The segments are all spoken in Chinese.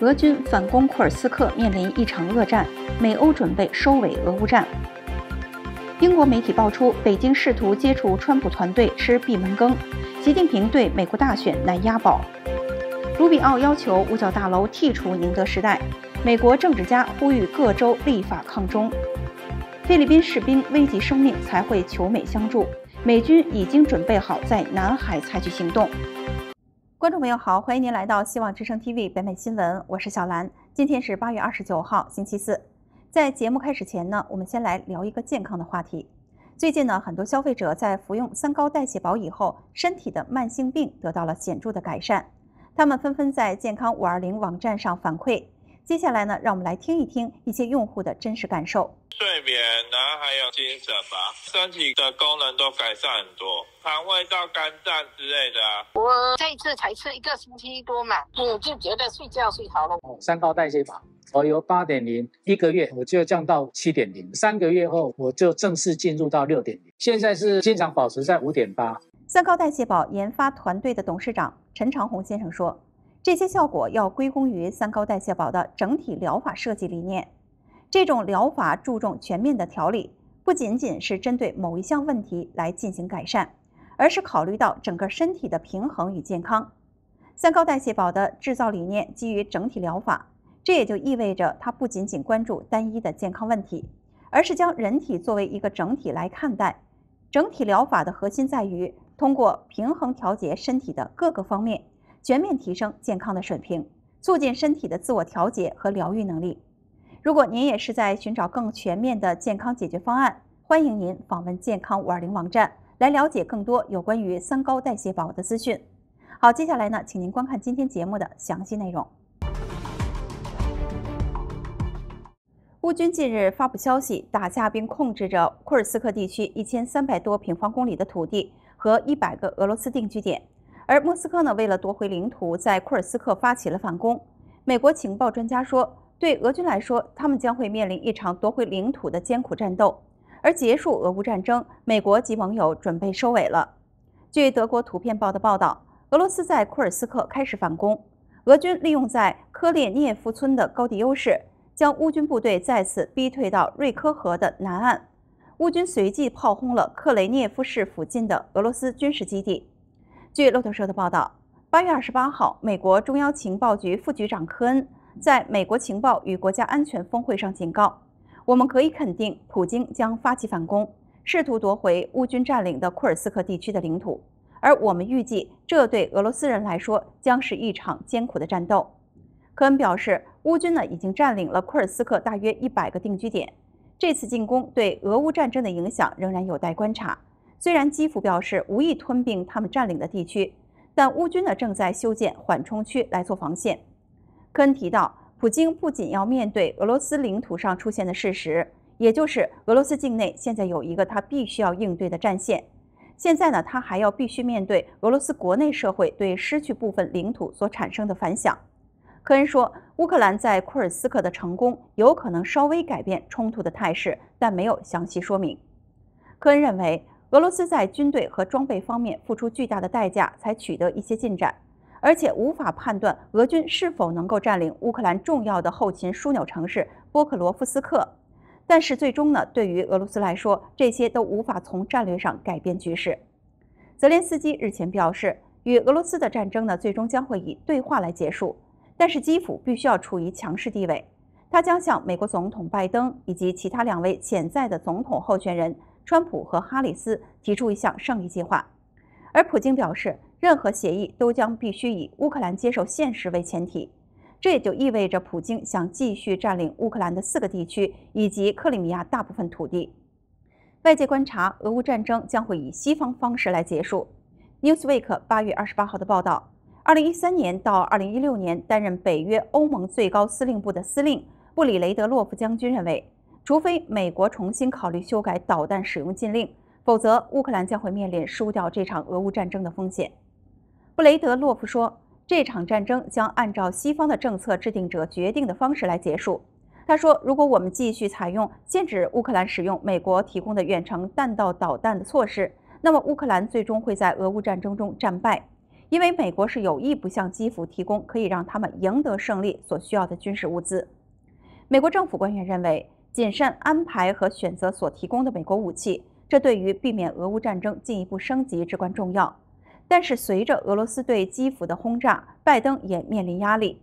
俄军反攻库尔斯克面临一场恶战，美欧准备收尾俄乌战。英国媒体爆出北京试图接触川普团队吃闭门羹，习近平对美国大选难押宝。卢比奥要求五角大楼剔除宁德时代，美国政治家呼吁各州立法抗中。菲律宾士兵危及生命才会求美相助，美军已经准备好在南海采取行动。观众朋友好，欢迎您来到希望之声 TV 北美新闻，我是小兰。今天是八月二十九号，星期四。在节目开始前呢，我们先来聊一个健康的话题。最近呢，很多消费者在服用三高代谢宝以后，身体的慢性病得到了显著的改善，他们纷纷在健康五二零网站上反馈。接下来呢，让我们来听一听一些用户的真实感受。睡眠，呢，还有精神吧，身体的功能都改善很多，肠胃到肝脏之类的。我这次才吃一个星期多嘛，我就觉得睡觉睡好了。三高代谢宝，我由八点零，一个月我就降到七点零，三个月后我就正式进入到六点零，现在是经常保持在五点八。三高代谢宝研发团队的董事长陈长红先生说。这些效果要归功于三高代谢宝的整体疗法设计理念。这种疗法注重全面的调理，不仅仅是针对某一项问题来进行改善，而是考虑到整个身体的平衡与健康。三高代谢宝的制造理念基于整体疗法，这也就意味着它不仅仅关注单一的健康问题，而是将人体作为一个整体来看待。整体疗法的核心在于通过平衡调节身体的各个方面。全面提升健康的水平，促进身体的自我调节和疗愈能力。如果您也是在寻找更全面的健康解决方案，欢迎您访问健康五二零网站来了解更多有关于三高代谢宝宝的资讯。好，接下来呢，请您观看今天节目的详细内容。乌军近日发布消息，打下并控制着库尔斯克地区一千三百多平方公里的土地和一百个俄罗斯定居点。而莫斯科呢，为了夺回领土，在库尔斯克发起了反攻。美国情报专家说，对俄军来说，他们将会面临一场夺回领土的艰苦战斗。而结束俄乌战争，美国及盟友准备收尾了。据德国图片报的报道，俄罗斯在库尔斯克开始反攻，俄军利用在科列涅夫村的高地优势，将乌军部队再次逼退到瑞科河的南岸。乌军随即炮轰了克雷涅夫市附近的俄罗斯军事基地。据路透社的报道，八月二十八号，美国中央情报局副局长科恩在美国情报与国家安全峰会上警告：“我们可以肯定，普京将发起反攻，试图夺回乌军占领的库尔斯克地区的领土。而我们预计，这对俄罗斯人来说将是一场艰苦的战斗。”科恩表示，乌军呢已经占领了库尔斯克大约一百个定居点。这次进攻对俄乌战争的影响仍然有待观察。虽然基辅表示无意吞并他们占领的地区，但乌军呢正在修建缓冲区来做防线。科恩提到，普京不仅要面对俄罗斯领土上出现的事实，也就是俄罗斯境内现在有一个他必须要应对的战线。现在呢，他还要必须面对俄罗斯国内社会对失去部分领土所产生的反响。科恩说，乌克兰在库尔斯克的成功有可能稍微改变冲突的态势，但没有详细说明。科恩认为。俄罗斯在军队和装备方面付出巨大的代价才取得一些进展，而且无法判断俄军是否能够占领乌克兰重要的后勤枢纽城市波克罗夫斯克。但是最终呢，对于俄罗斯来说，这些都无法从战略上改变局势。泽连斯基日前表示，与俄罗斯的战争呢，最终将会以对话来结束，但是基辅必须要处于强势地位。他将向美国总统拜登以及其他两位潜在的总统候选人。川普和哈里斯提出一项胜利计划，而普京表示，任何协议都将必须以乌克兰接受现实为前提。这也就意味着，普京想继续占领乌克兰的四个地区以及克里米亚大部分土地。外界观察，俄乌战争将会以西方方式来结束。Newsweek 八月二十八号的报道：，二零一三年到二零一六年担任北约欧盟最高司令部的司令布里雷德洛夫将军认为。除非美国重新考虑修改导弹使用禁令，否则乌克兰将会面临输掉这场俄乌战争的风险。布雷德洛夫说：“这场战争将按照西方的政策制定者决定的方式来结束。”他说：“如果我们继续采用禁止乌克兰使用美国提供的远程弹道导弹的措施，那么乌克兰最终会在俄乌战争中战败，因为美国是有意不向基辅提供可以让他们赢得胜利所需要的军事物资。”美国政府官员认为。谨慎安排和选择所提供的美国武器，这对于避免俄乌战争进一步升级至关重要。但是，随着俄罗斯对基辅的轰炸，拜登也面临压力。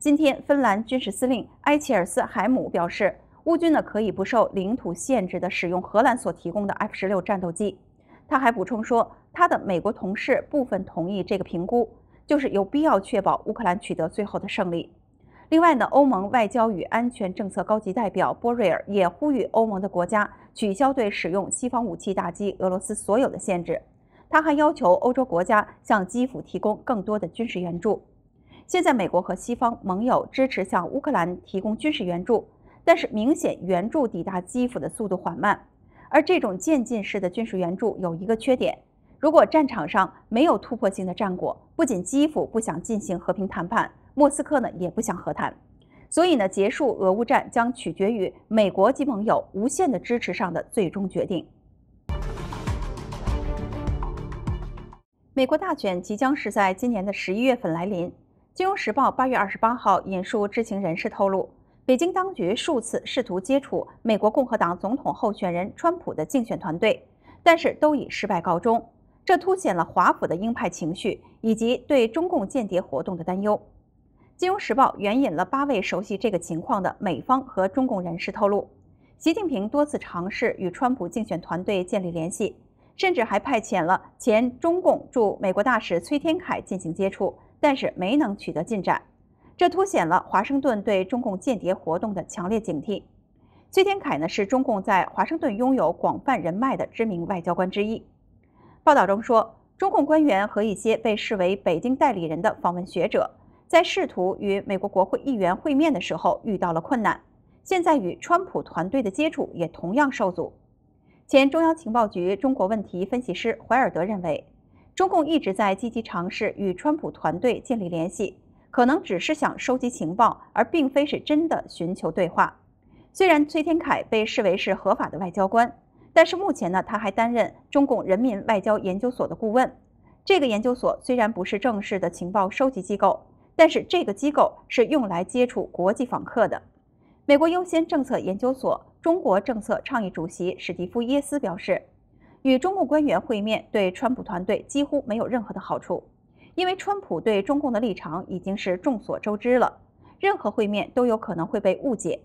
今天，芬兰军事司令埃齐尔斯海姆表示，乌军呢可以不受领土限制的使用荷兰所提供的 F 十六战斗机。他还补充说，他的美国同事部分同意这个评估，就是有必要确保乌克兰取得最后的胜利。另外呢，欧盟外交与安全政策高级代表波瑞尔也呼吁欧盟的国家取消对使用西方武器打击俄罗斯所有的限制。他还要求欧洲国家向基辅提供更多的军事援助。现在，美国和西方盟友支持向乌克兰提供军事援助，但是明显援助抵达基辅的速度缓慢。而这种渐进式的军事援助有一个缺点：如果战场上没有突破性的战果，不仅基辅不想进行和平谈判。莫斯科呢也不想和谈，所以呢，结束俄乌战将取决于美国及盟友无限的支持上的最终决定。美国大选即将是在今年的十一月份来临。《金融时报》八月二十八号引述知情人士透露，北京当局数次试图接触美国共和党总统候选人川普的竞选团队，但是都以失败告终。这凸显了华府的鹰派情绪以及对中共间谍活动的担忧。《金融时报》援引了八位熟悉这个情况的美方和中共人士透露，习近平多次尝试与川普竞选团队建立联系，甚至还派遣了前中共驻美国大使崔天凯进行接触，但是没能取得进展。这凸显了华盛顿对中共间谍活动的强烈警惕。崔天凯呢是中共在华盛顿拥有广泛人脉的知名外交官之一。报道中说，中共官员和一些被视为北京代理人的访问学者。在试图与美国国会议员会面的时候遇到了困难，现在与川普团队的接触也同样受阻。前中央情报局中国问题分析师怀尔德认为，中共一直在积极尝试与川普团队建立联系，可能只是想收集情报，而并非是真的寻求对话。虽然崔天凯被视为是合法的外交官，但是目前呢，他还担任中共人民外交研究所的顾问。这个研究所虽然不是正式的情报收集机构。但是这个机构是用来接触国际访客的。美国优先政策研究所中国政策倡议主席史蒂夫·耶斯表示，与中共官员会面对川普团队几乎没有任何的好处，因为川普对中共的立场已经是众所周知了，任何会面都有可能会被误解。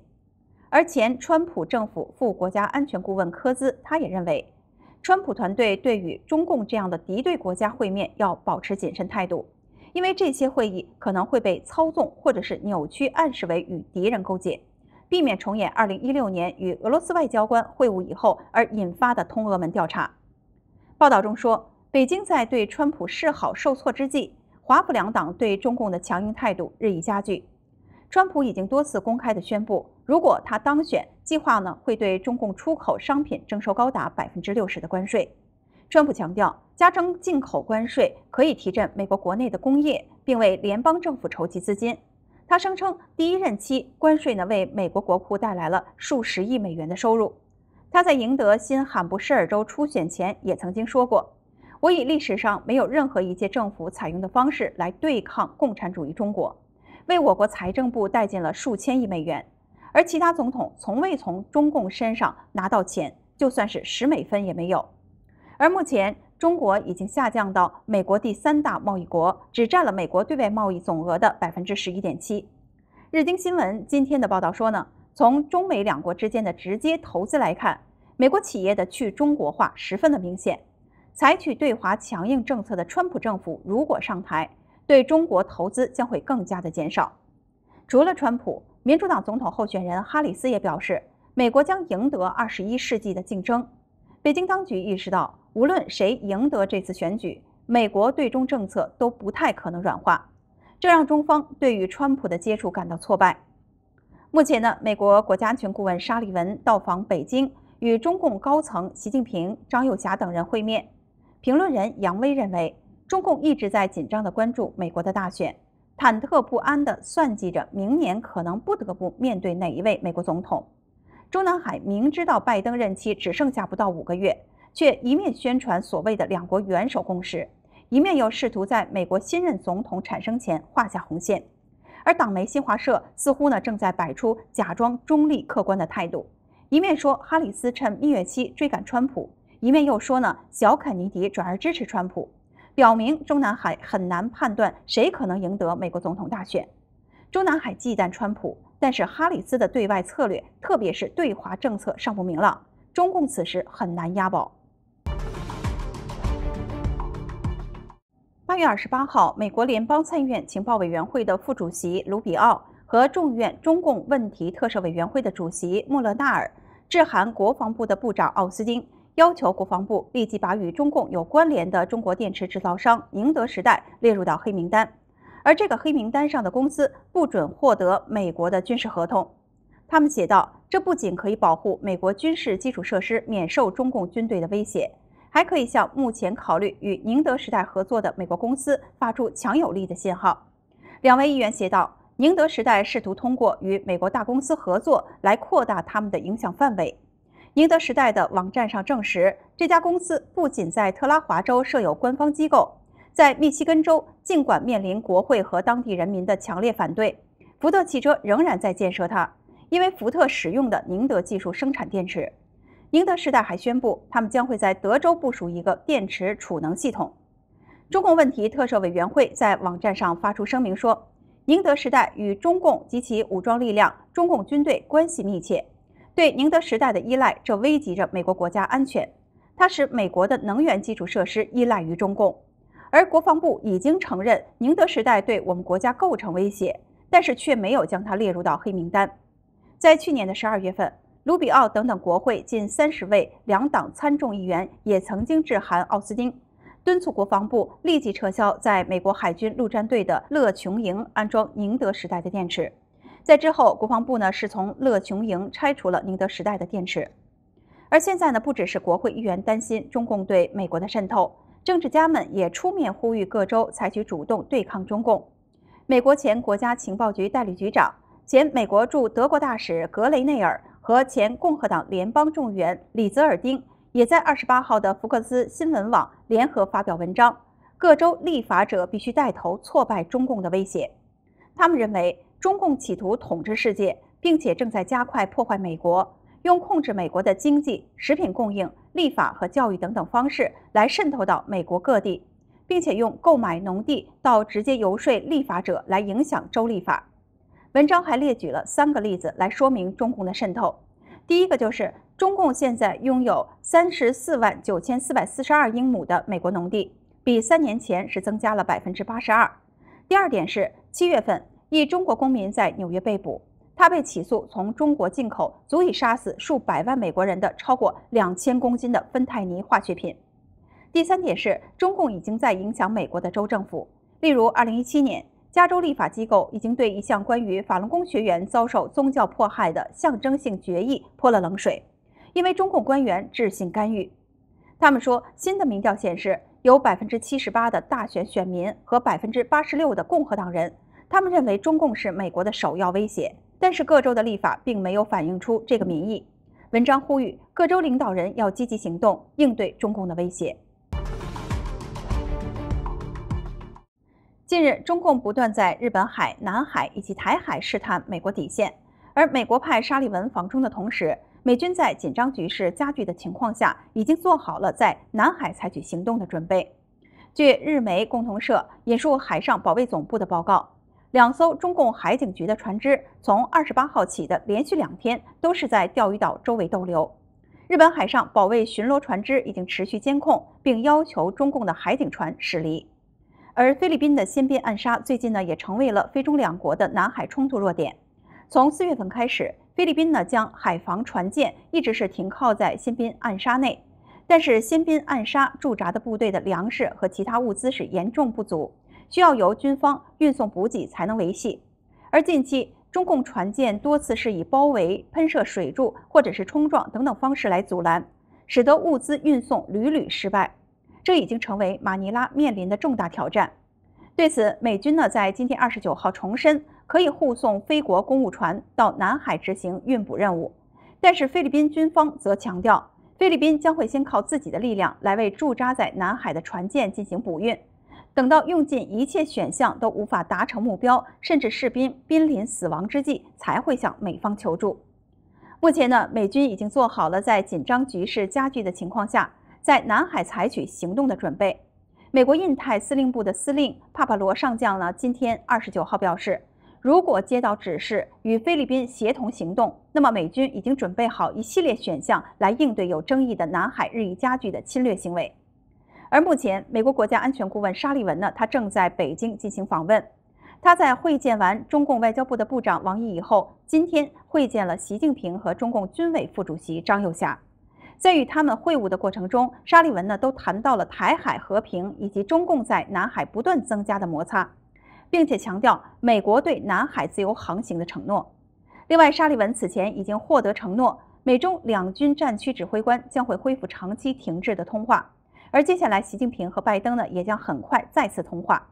而前川普政府副国家安全顾问科兹他也认为，川普团队对与中共这样的敌对国家会面要保持谨慎态度。因为这些会议可能会被操纵或者是扭曲，暗示为与敌人勾结，避免重演2016年与俄罗斯外交官会晤以后而引发的通俄门调查。报道中说，北京在对川普示好受挫之际，华普两党对中共的强硬态度日益加剧。川普已经多次公开的宣布，如果他当选，计划呢会对中共出口商品征收高达百分之六十的关税。川普强调，加征进口关税可以提振美国国内的工业，并为联邦政府筹集资金。他声称，第一任期关税呢为美国国库带来了数十亿美元的收入。他在赢得新罕布什尔州初选前也曾经说过：“我以历史上没有任何一届政府采用的方式来对抗共产主义中国，为我国财政部带进了数千亿美元，而其他总统从未从中共身上拿到钱，就算是十美分也没有。”而目前，中国已经下降到美国第三大贸易国，只占了美国对外贸易总额的百分之十一点七。日经新闻今天的报道说呢，从中美两国之间的直接投资来看，美国企业的去中国化十分的明显。采取对华强硬政策的川普政府如果上台，对中国投资将会更加的减少。除了川普，民主党总统候选人哈里斯也表示，美国将赢得二十一世纪的竞争。北京当局意识到。无论谁赢得这次选举，美国对中政策都不太可能软化，这让中方对与川普的接触感到挫败。目前呢，美国国家安全顾问沙利文到访北京，与中共高层习近平、张又侠等人会面。评论人杨威认为，中共一直在紧张的关注美国的大选，忐忑不安的算计着明年可能不得不面对哪一位美国总统。中南海明知道拜登任期只剩下不到五个月。却一面宣传所谓的两国元首共识，一面又试图在美国新任总统产生前画下红线，而党媒新华社似乎呢正在摆出假装中立客观的态度，一面说哈里斯趁蜜月期追赶川普，一面又说呢小肯尼迪转而支持川普，表明中南海很难判断谁可能赢得美国总统大选。中南海忌惮川普，但是哈里斯的对外策略，特别是对华政策尚不明朗，中共此时很难押宝。八月二十八号，美国联邦参议院情报委员会的副主席卢比奥和众议院中共问题特设委员会的主席穆勒纳尔致函国防部的部长奥斯汀，要求国防部立即把与中共有关联的中国电池制造商宁德时代列入到黑名单，而这个黑名单上的公司不准获得美国的军事合同。他们写道：“这不仅可以保护美国军事基础设施免受中共军队的威胁。”还可以向目前考虑与宁德时代合作的美国公司发出强有力的信号。两位议员写道：“宁德时代试图通过与美国大公司合作来扩大他们的影响范围。”宁德时代的网站上证实，这家公司不仅在特拉华州设有官方机构，在密歇根州，尽管面临国会和当地人民的强烈反对，福特汽车仍然在建设它，因为福特使用的宁德技术生产电池。宁德时代还宣布，他们将会在德州部署一个电池储能系统。中共问题特设委员会在网站上发出声明说，宁德时代与中共及其武装力量、中共军队关系密切，对宁德时代的依赖，这危及着美国国家安全。它使美国的能源基础设施依赖于中共，而国防部已经承认宁德时代对我们国家构成威胁，但是却没有将它列入到黑名单。在去年的十二月份。卢比奥等等，国会近三十位两党参众议员也曾经致函奥斯汀，敦促国防部立即撤销在美国海军陆战队的乐琼营安装宁德时代的电池。在之后，国防部呢是从乐琼营拆除了宁德时代的电池。而现在呢，不只是国会议员担心中共对美国的渗透，政治家们也出面呼吁各州采取主动对抗中共。美国前国家情报局代理局长、前美国驻德国大使格雷内尔。和前共和党联邦众议员里泽尔丁也在二十八号的福克斯新闻网联合发表文章，各州立法者必须带头挫败中共的威胁。他们认为，中共企图统治世界，并且正在加快破坏美国，用控制美国的经济、食品供应、立法和教育等等方式来渗透到美国各地，并且用购买农地到直接游说立法者来影响州立法。文章还列举了三个例子来说明中共的渗透。第一个就是中共现在拥有三十四万九千四百四十二英亩的美国农地，比三年前是增加了百分之八十二。第二点是，七月份一中国公民在纽约被捕，他被起诉从中国进口足以杀死数百万美国人的超过两千公斤的芬太尼化学品。第三点是，中共已经在影响美国的州政府，例如二零一七年。加州立法机构已经对一项关于法轮功学员遭受宗教迫害的象征性决议泼了冷水，因为中共官员置信干预。他们说，新的民调显示，有百分之七十八的大选选民和百分之八十六的共和党人，他们认为中共是美国的首要威胁。但是各州的立法并没有反映出这个民意。文章呼吁各州领导人要积极行动，应对中共的威胁。近日，中共不断在日本海、南海以及台海试探美国底线，而美国派沙利文访中的同时，美军在紧张局势加剧的情况下，已经做好了在南海采取行动的准备。据日媒共同社引述海上保卫总部的报告，两艘中共海警局的船只从二十八号起的连续两天都是在钓鱼岛周围逗留，日本海上保卫巡逻船只已经持续监控，并要求中共的海警船驶离。而菲律宾的仙宾暗杀最近呢，也成为了菲中两国的南海冲突弱点。从四月份开始，菲律宾呢将海防船舰一直是停靠在新宾暗沙内，但是新兵暗杀驻扎的部队的粮食和其他物资是严重不足，需要由军方运送补给才能维系。而近期，中共船舰多次是以包围、喷射水柱或者是冲撞等等方式来阻拦，使得物资运送屡屡失败。这已经成为马尼拉面临的重大挑战。对此，美军呢在今天二十九号重申，可以护送菲国公务船到南海执行运补任务。但是，菲律宾军方则强调，菲律宾将会先靠自己的力量来为驻扎在南海的船舰进行补运，等到用尽一切选项都无法达成目标，甚至士兵濒临死亡之际，才会向美方求助。目前呢，美军已经做好了在紧张局势加剧的情况下。在南海采取行动的准备，美国印太司令部的司令帕帕罗上将呢，今天二十九号表示，如果接到指示与菲律宾协同行动，那么美军已经准备好一系列选项来应对有争议的南海日益加剧的侵略行为。而目前，美国国家安全顾问沙利文呢，他正在北京进行访问，他在会见完中共外交部的部长王毅以后，今天会见了习近平和中共军委副主席张又侠。在与他们会晤的过程中，沙利文呢都谈到了台海和平以及中共在南海不断增加的摩擦，并且强调美国对南海自由航行的承诺。另外，沙利文此前已经获得承诺，美中两军战区指挥官将会恢复长期停滞的通话，而接下来习近平和拜登呢也将很快再次通话。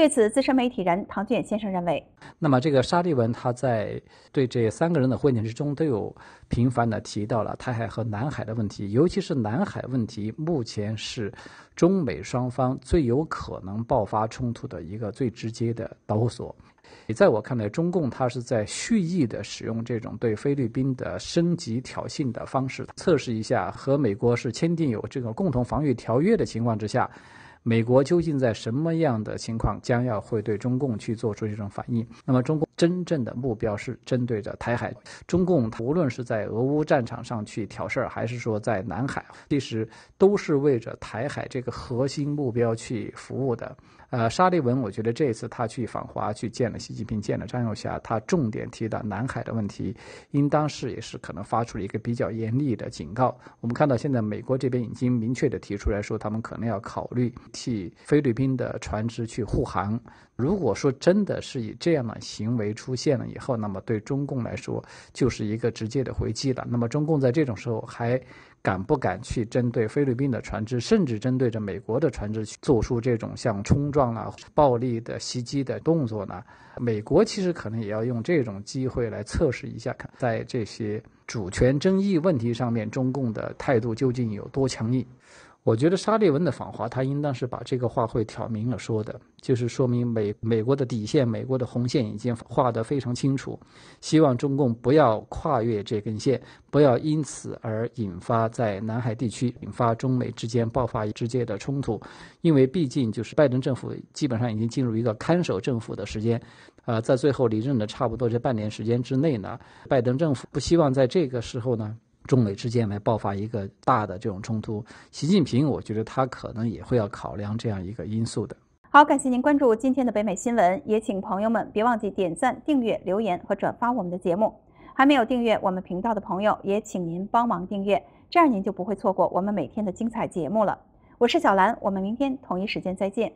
对此，资深媒体人唐俊先生认为，那么这个沙利文他在对这三个人的会见之中，都有频繁的提到了台海和南海的问题，尤其是南海问题，目前是中美双方最有可能爆发冲突的一个最直接的导火索。在我看来，中共他是在蓄意的使用这种对菲律宾的升级挑衅的方式，测试一下和美国是签订有这种共同防御条约的情况之下。美国究竟在什么样的情况将要会对中共去做出这种反应？那么中共真正的目标是针对着台海。中共无论是在俄乌战场上去挑事儿，还是说在南海，其实都是为着台海这个核心目标去服务的。呃，沙利文，我觉得这一次他去访华，去见了习近平，见了张又霞，他重点提到南海的问题，应当是也是可能发出了一个比较严厉的警告。我们看到现在美国这边已经明确的提出来说，他们可能要考虑替菲律宾的船只去护航。如果说真的是以这样的行为出现了以后，那么对中共来说就是一个直接的回击了。那么中共在这种时候还。敢不敢去针对菲律宾的船只，甚至针对着美国的船只，去做出这种像冲撞啊、暴力的袭击的动作呢？美国其实可能也要用这种机会来测试一下，看在这些主权争议问题上面，中共的态度究竟有多强硬。我觉得沙利文的访华，他应当是把这个话会挑明了说的，就是说明美美国的底线、美国的红线已经画得非常清楚，希望中共不要跨越这根线，不要因此而引发在南海地区引发中美之间爆发直接的冲突，因为毕竟就是拜登政府基本上已经进入一个看守政府的时间，呃，在最后离任的差不多这半年时间之内呢，拜登政府不希望在这个时候呢。中美之间来爆发一个大的这种冲突，习近平我觉得他可能也会要考量这样一个因素的。好，感谢您关注今天的北美新闻，也请朋友们别忘记点赞、订阅、留言和转发我们的节目。还没有订阅我们频道的朋友，也请您帮忙订阅，这样您就不会错过我们每天的精彩节目了。我是小兰，我们明天同一时间再见。